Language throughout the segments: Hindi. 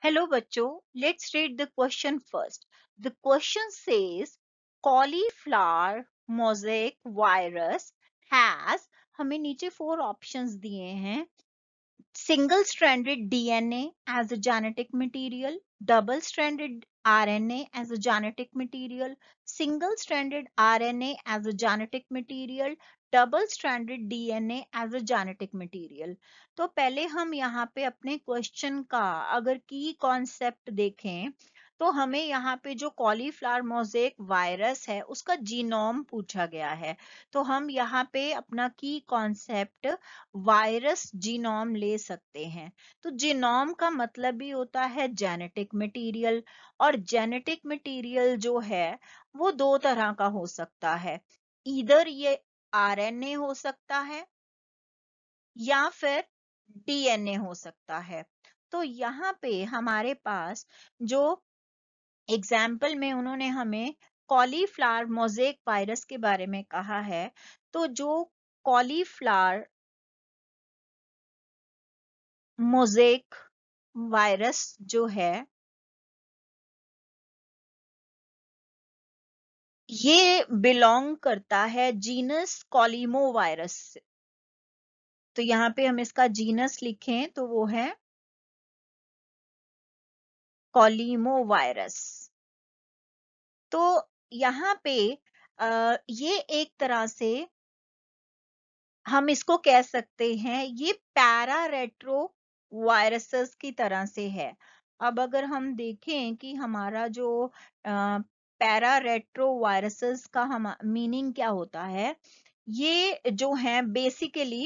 Hello, bacho. Let's read the question first. The question says cauliflower mosaic virus has हमें नीचे फोर ऑप्शंस दिए हैं single stranded DNA as a genetic material double stranded RNA as a genetic material single stranded RNA as a genetic material double standard DNA as a genetic material तो पहले हम यहाँ पे अपने क्वेश्चन का अगर की कॉन्सेप्ट देखें तो हमें यहाँ पे जो कॉलीफ्लावर मोजेक वायरस है उसका जीनोम पूछा गया है तो हम यहाँ पे अपना की कॉन्सेप्ट वायरस जीनोम ले सकते हैं तो जीनोम का मतलब भी होता है जेनेटिक मटेरियल और जेनेटिक मटेरियल जो है वो दो तरह का हो सकता है इधर ये आरएनए हो सकता है या फिर डीएनए हो सकता है तो यहाँ पे हमारे पास जो एग्जाम्पल में उन्होंने हमें कॉलीफ्लावर मोजेक वायरस के बारे में कहा है तो जो कॉलीफ्लावर मोजेक वायरस जो है ये बिलोंग करता है जीनस कॉलीमो वायरस से तो यहां पे हम इसका जीनस लिखें तो वो है कॉलिमो वायरस तो यहाँ पे ये एक तरह से हम इसको कह सकते हैं ये पैरा रेट्रो वायरसेस की तरह से है अब अगर हम देखें कि हमारा जो पैरा रेट्रो वायरसेस का हम मीनिंग क्या होता है ये जो है बेसिकली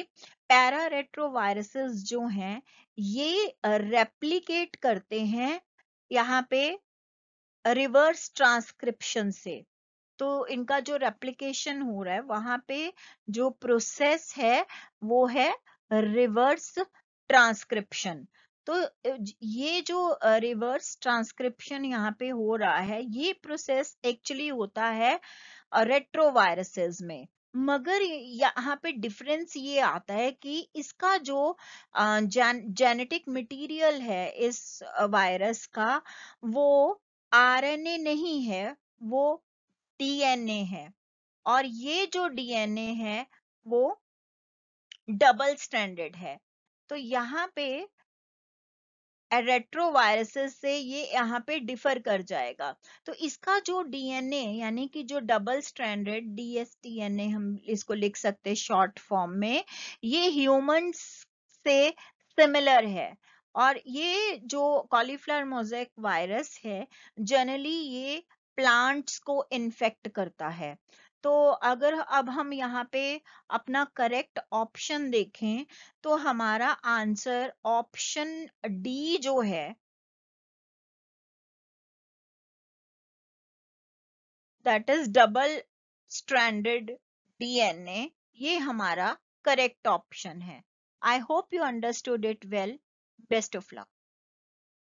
पैरा रेट्रो वायरसेस जो हैं ये रेप्लीकेट करते हैं यहाँ पे रिवर्स ट्रांसक्रिप्शन से तो इनका जो रेप्लीकेशन हो रहा है वहां पे जो प्रोसेस है वो है रिवर्स ट्रांसक्रिप्शन तो ये जो रिवर्स ट्रांसक्रिप्शन यहाँ पे हो रहा है ये प्रोसेस एक्चुअली होता है रेट्रोवायरसेस में मगर यहाँ पे डिफरेंस ये आता है कि इसका जो जेनेटिक मटेरियल है इस वायरस का वो आरएनए नहीं है वो डीएनए है और ये जो डीएनए है वो डबल स्टैंडर्ड है तो यहाँ पे वायरसेस से ये यहाँ पे डिफर कर जाएगा तो इसका जो डीएनए यानी कि जो डबल स्ट्रैंडेड डीएसटीएनए हम इसको लिख सकते हैं शॉर्ट फॉर्म में ये ह्यूमन से सिमिलर है और ये जो कॉलीफ्लर मोजेक वायरस है जनरली ये प्लांट्स को इन्फेक्ट करता है तो अगर अब हम यहाँ पे अपना करेक्ट ऑप्शन देखें तो हमारा आंसर ऑप्शन डी जो है that is double stranded DNA ये हमारा करेक्ट ऑप्शन है I hope you understood it well best of luck